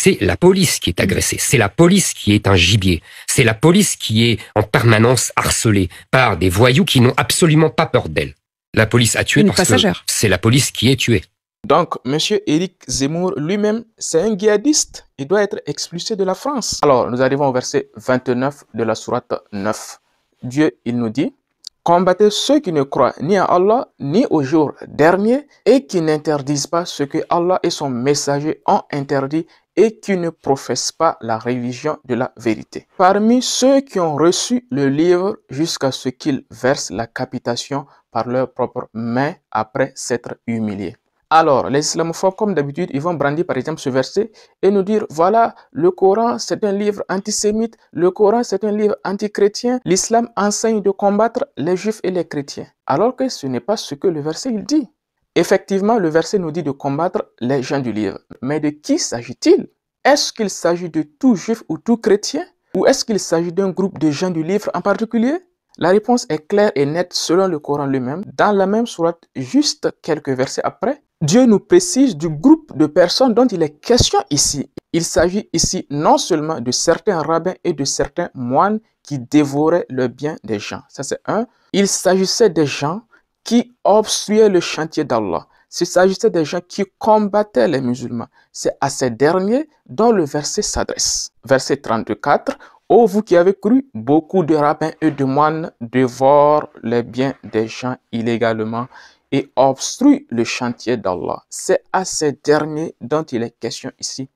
c'est la police qui est mm. agressée, c'est la police qui est un gibier, c'est la police qui est en permanence harcelée par des voyous qui n'ont absolument pas peur d'elle. La police a tué parce que c'est la police qui est tuée. Donc, M. Éric Zemmour lui-même, c'est un djihadiste. Il doit être expulsé de la France. Alors, nous arrivons au verset 29 de la sourate 9. Dieu, il nous dit, Combattez ceux qui ne croient ni à Allah ni au jour dernier et qui n'interdisent pas ce que Allah et son messager ont interdit et qui ne professent pas la religion de la vérité. Parmi ceux qui ont reçu le livre jusqu'à ce qu'ils versent la capitation par leurs propres mains après s'être humiliés. Alors, les islamophobes, comme d'habitude, ils vont brandir par exemple ce verset et nous dire, voilà, le Coran, c'est un livre antisémite, le Coran, c'est un livre antichrétien, l'islam enseigne de combattre les juifs et les chrétiens. Alors que ce n'est pas ce que le verset il dit. Effectivement, le verset nous dit de combattre les gens du livre. Mais de qui s'agit-il Est-ce qu'il s'agit de tout juif ou tout chrétien Ou est-ce qu'il s'agit d'un groupe de gens du livre en particulier La réponse est claire et nette selon le Coran lui-même. Dans la même sourate, juste quelques versets après, Dieu nous précise du groupe de personnes dont il est question ici. Il s'agit ici non seulement de certains rabbins et de certains moines qui dévoraient le bien des gens. Ça, c'est un. Il s'agissait des gens qui obstruaient le chantier d'Allah. S'il s'agissait des gens qui combattaient les musulmans, c'est à ces derniers dont le verset s'adresse. Verset 34. Ô vous qui avez cru, beaucoup de rabbins et de moines dévorent les biens des gens illégalement et obstruent le chantier d'Allah. C'est à ces derniers dont il est question ici.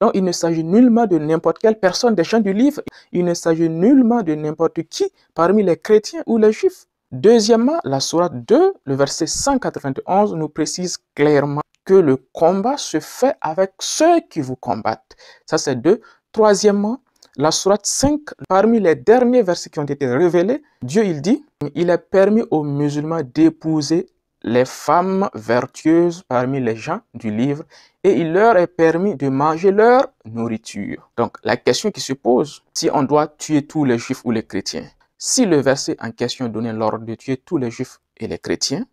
Donc il ne s'agit nullement de n'importe quelle personne des gens du livre. Il ne s'agit nullement de n'importe qui parmi les chrétiens ou les juifs. Deuxièmement, la sourate 2, le verset 191, nous précise clairement que le combat se fait avec ceux qui vous combattent. Ça, c'est deux. Troisièmement, la sourate 5, parmi les derniers versets qui ont été révélés, Dieu, il dit, il est permis aux musulmans d'épouser les femmes vertueuses parmi les gens du livre et il leur est permis de manger leur nourriture. Donc, la question qui se pose, si on doit tuer tous les juifs ou les chrétiens, si le verset en question donnait l'ordre de tuer tous les juifs et les chrétiens,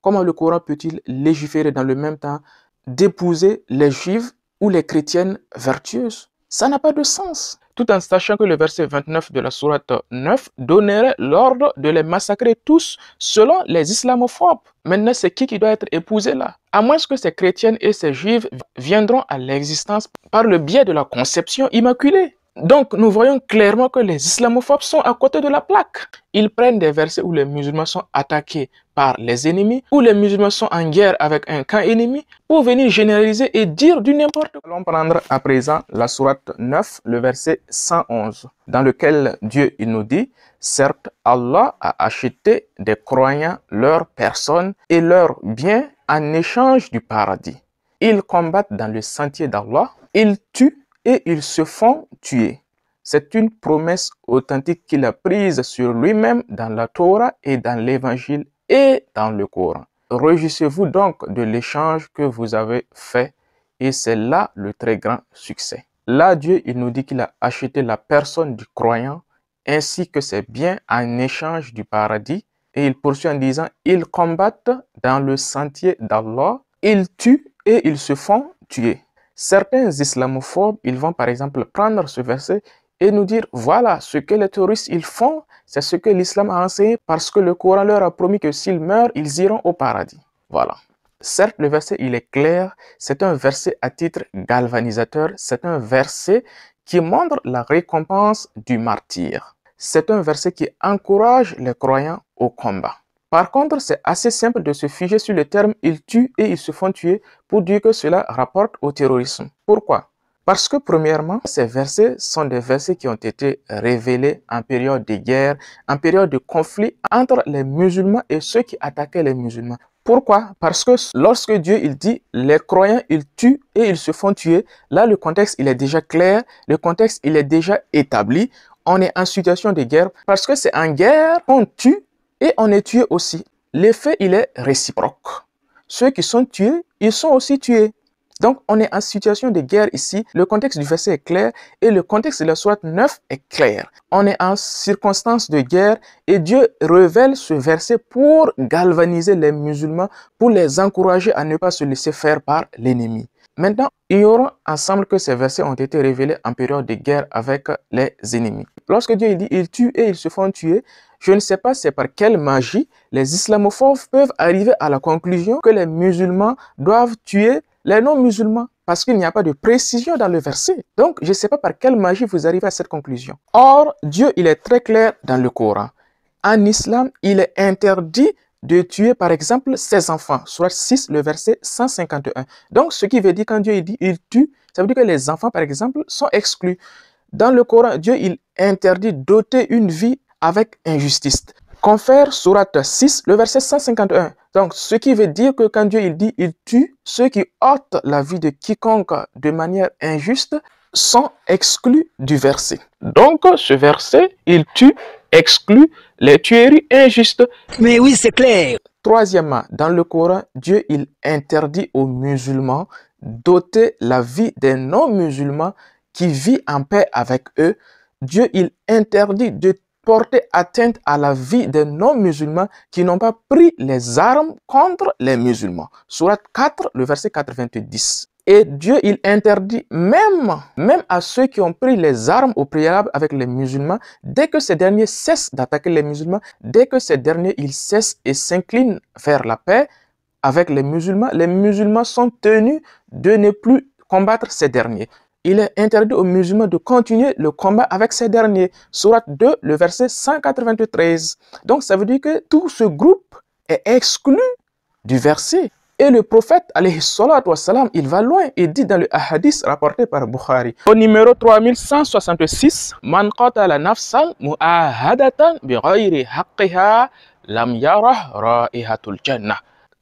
comment le Coran peut-il légiférer dans le même temps d'épouser les juifs ou les chrétiennes vertueuses Ça n'a pas de sens. Tout en sachant que le verset 29 de la sourate 9 donnerait l'ordre de les massacrer tous selon les islamophobes. Maintenant, c'est qui qui doit être épousé là À moins que ces chrétiennes et ces juifs viendront à l'existence par le biais de la conception immaculée. Donc, nous voyons clairement que les islamophobes sont à côté de la plaque. Ils prennent des versets où les musulmans sont attaqués par les ennemis, où les musulmans sont en guerre avec un camp ennemi, pour venir généraliser et dire du n'importe quoi. Allons prendre à présent la sourate 9, le verset 111, dans lequel Dieu il nous dit « Certes, Allah a acheté des croyants leurs personnes et leurs biens en échange du paradis. Ils combattent dans le sentier d'Allah, ils tuent et ils se font tuer. C'est une promesse authentique qu'il a prise sur lui-même dans la Torah et dans l'Évangile et dans le Coran. Réjouissez-vous donc de l'échange que vous avez fait et c'est là le très grand succès. Là, Dieu, il nous dit qu'il a acheté la personne du croyant ainsi que ses biens en échange du paradis. Et il poursuit en disant, ils combattent dans le sentier d'Allah, ils tuent et ils se font tuer. Certains islamophobes, ils vont par exemple prendre ce verset et nous dire, voilà, ce que les terroristes ils font, c'est ce que l'islam a enseigné parce que le Coran leur a promis que s'ils meurent, ils iront au paradis. Voilà. Certes, le verset, il est clair, c'est un verset à titre galvanisateur, c'est un verset qui montre la récompense du martyr. C'est un verset qui encourage les croyants au combat. Par contre, c'est assez simple de se figer sur le terme ils tuent et ils se font tuer pour dire que cela rapporte au terrorisme. Pourquoi parce que premièrement, ces versets sont des versets qui ont été révélés en période de guerre, en période de conflit entre les musulmans et ceux qui attaquaient les musulmans. Pourquoi Parce que lorsque Dieu il dit les croyants ils tuent et ils se font tuer, là le contexte il est déjà clair, le contexte il est déjà établi. On est en situation de guerre parce que c'est en guerre qu'on tue et on est tué aussi. L'effet, il est réciproque. Ceux qui sont tués, ils sont aussi tués. Donc, on est en situation de guerre ici. Le contexte du verset est clair et le contexte de la sourate 9 est clair. On est en circonstance de guerre et Dieu révèle ce verset pour galvaniser les musulmans, pour les encourager à ne pas se laisser faire par l'ennemi. Maintenant, il y aura ensemble que ces versets ont été révélés en période de guerre avec les ennemis. Lorsque Dieu dit « ils tuent et ils se font tuer », je ne sais pas c'est par quelle magie les islamophobes peuvent arriver à la conclusion que les musulmans doivent tuer les non-musulmans parce qu'il n'y a pas de précision dans le verset. Donc, je ne sais pas par quelle magie vous arrivez à cette conclusion. Or, Dieu, il est très clair dans le Coran. En islam, il est interdit de tuer, par exemple, ses enfants. Soit 6, le verset 151. Donc, ce qui veut dire quand Dieu il dit « il tue », ça veut dire que les enfants, par exemple, sont exclus. Dans le Coran, Dieu, il interdit d'ôter une vie avec injustice. Confère Surat 6, le verset 151. Donc, ce qui veut dire que quand Dieu il dit, il tue, ceux qui ôtent la vie de quiconque de manière injuste sont exclus du verset. Donc, ce verset, il tue, exclut les tueries injustes. Mais oui, c'est clair. Troisièmement, dans le Coran, Dieu, il interdit aux musulmans d'ôter la vie des non-musulmans qui vit en paix avec eux. Dieu, il interdit de porter atteinte à la vie des non-musulmans qui n'ont pas pris les armes contre les musulmans. Surat 4, le verset 90. Et Dieu, il interdit même, même à ceux qui ont pris les armes au préalable avec les musulmans, dès que ces derniers cessent d'attaquer les musulmans, dès que ces derniers, ils cessent et s'inclinent vers la paix avec les musulmans, les musulmans sont tenus de ne plus combattre ces derniers il est interdit aux musulmans de continuer le combat avec ces derniers. Surat 2, le verset 193. Donc ça veut dire que tout ce groupe est exclu du verset. Et le prophète, alayhi wassalam, il va loin. Il dit dans le hadith rapporté par Bukhari. Au numéro 3166,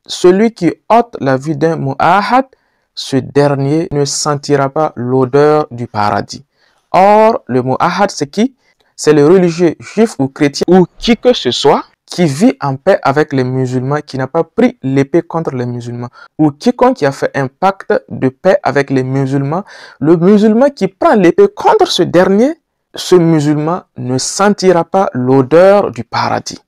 Celui qui ôte la vie d'un mu'ahad ce dernier ne sentira pas l'odeur du paradis. Or, le mot ahad, c'est qui C'est le religieux juif ou chrétien ou qui que ce soit qui vit en paix avec les musulmans, qui n'a pas pris l'épée contre les musulmans, ou quiconque qui a fait un pacte de paix avec les musulmans, le musulman qui prend l'épée contre ce dernier, ce musulman ne sentira pas l'odeur du paradis.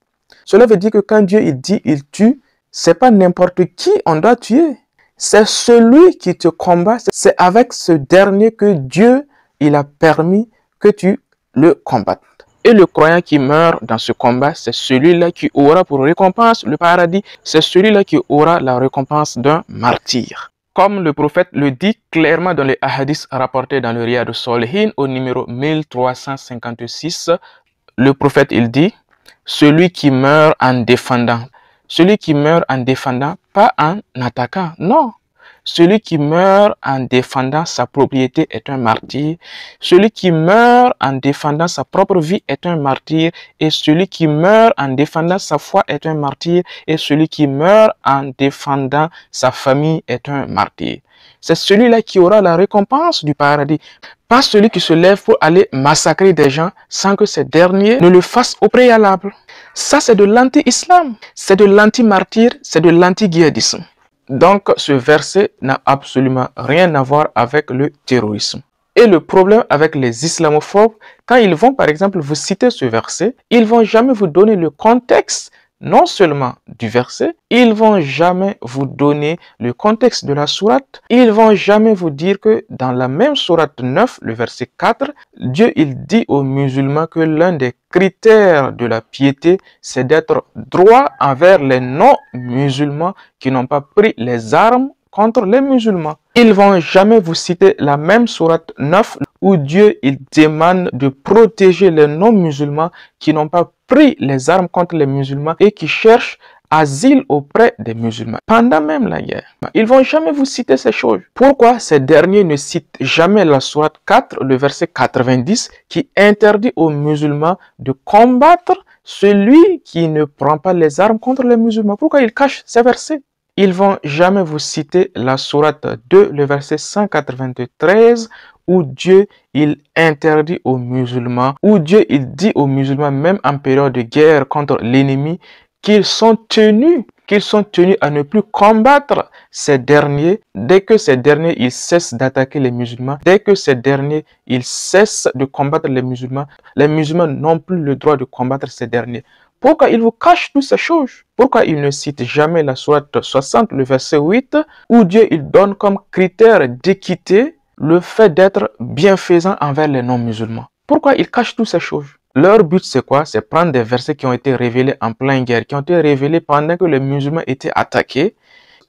Cela veut dire que quand Dieu il dit il tue, c'est pas n'importe qui on doit tuer. C'est celui qui te combat, c'est avec ce dernier que Dieu, il a permis que tu le combattes. Et le croyant qui meurt dans ce combat, c'est celui-là qui aura pour récompense le paradis, c'est celui-là qui aura la récompense d'un martyr. Comme le prophète le dit clairement dans les hadiths rapportés dans le Riyad Solhin au numéro 1356, le prophète il dit, celui qui meurt en défendant, celui qui meurt en défendant pas un attaquant. Non. Celui qui meurt en défendant sa propriété est un martyr. Celui qui meurt en défendant sa propre vie est un martyr. Et celui qui meurt en défendant sa foi est un martyr. Et celui qui meurt en défendant sa famille est un martyr. C'est celui-là qui aura la récompense du paradis. Pas celui qui se lève pour aller massacrer des gens sans que ces derniers ne le fassent au préalable. Ça, c'est de l'anti-islam, c'est de l'anti-martyr, c'est de l'anti-guihadisme. Donc ce verset n'a absolument rien à voir avec le terrorisme. Et le problème avec les islamophobes, quand ils vont par exemple vous citer ce verset, ils vont jamais vous donner le contexte non seulement du verset, ils vont jamais vous donner le contexte de la sourate, ils vont jamais vous dire que dans la même sourate 9, le verset 4, Dieu il dit aux musulmans que l'un des critères de la piété, c'est d'être droit envers les non-musulmans qui n'ont pas pris les armes contre les musulmans. Ils vont jamais vous citer la même sourate 9 où Dieu il demande de protéger les non-musulmans qui n'ont pas pris les armes contre les musulmans et qui cherchent asile auprès des musulmans pendant même la guerre. Ils vont jamais vous citer ces choses. Pourquoi ces derniers ne citent jamais la sourate 4, le verset 90, qui interdit aux musulmans de combattre celui qui ne prend pas les armes contre les musulmans Pourquoi ils cachent ces versets ils vont jamais vous citer la sourate 2, le verset 193, où Dieu, il interdit aux musulmans, où Dieu, il dit aux musulmans, même en période de guerre contre l'ennemi, qu'ils sont tenus qu'ils sont tenus à ne plus combattre ces derniers dès que ces derniers ils cessent d'attaquer les musulmans dès que ces derniers ils cessent de combattre les musulmans les musulmans n'ont plus le droit de combattre ces derniers pourquoi il vous cache toutes ces choses Pourquoi il ne cite jamais la sourate 60, le verset 8, où Dieu il donne comme critère d'équité le fait d'être bienfaisant envers les non-musulmans Pourquoi il cache toutes ces choses leur but, c'est quoi C'est prendre des versets qui ont été révélés en pleine guerre, qui ont été révélés pendant que les musulmans étaient attaqués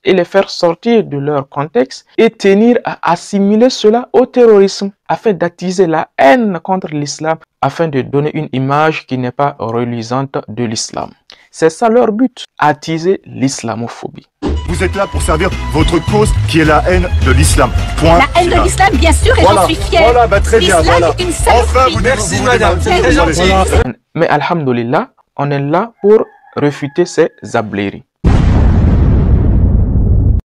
et les faire sortir de leur contexte et tenir à assimiler cela au terrorisme afin d'attiser la haine contre l'islam, afin de donner une image qui n'est pas reluisante de l'islam. C'est ça leur but, attiser l'islamophobie. Vous êtes là pour servir votre cause qui est la haine de l'islam. Point. La haine de l'islam, bien sûr, et j'en suis fier. Voilà, bah, très bien. Voilà. Est une enfin, vous merci, madame. C'est gentil. Mais Alhamdulillah, on est là pour réfuter ces abléris.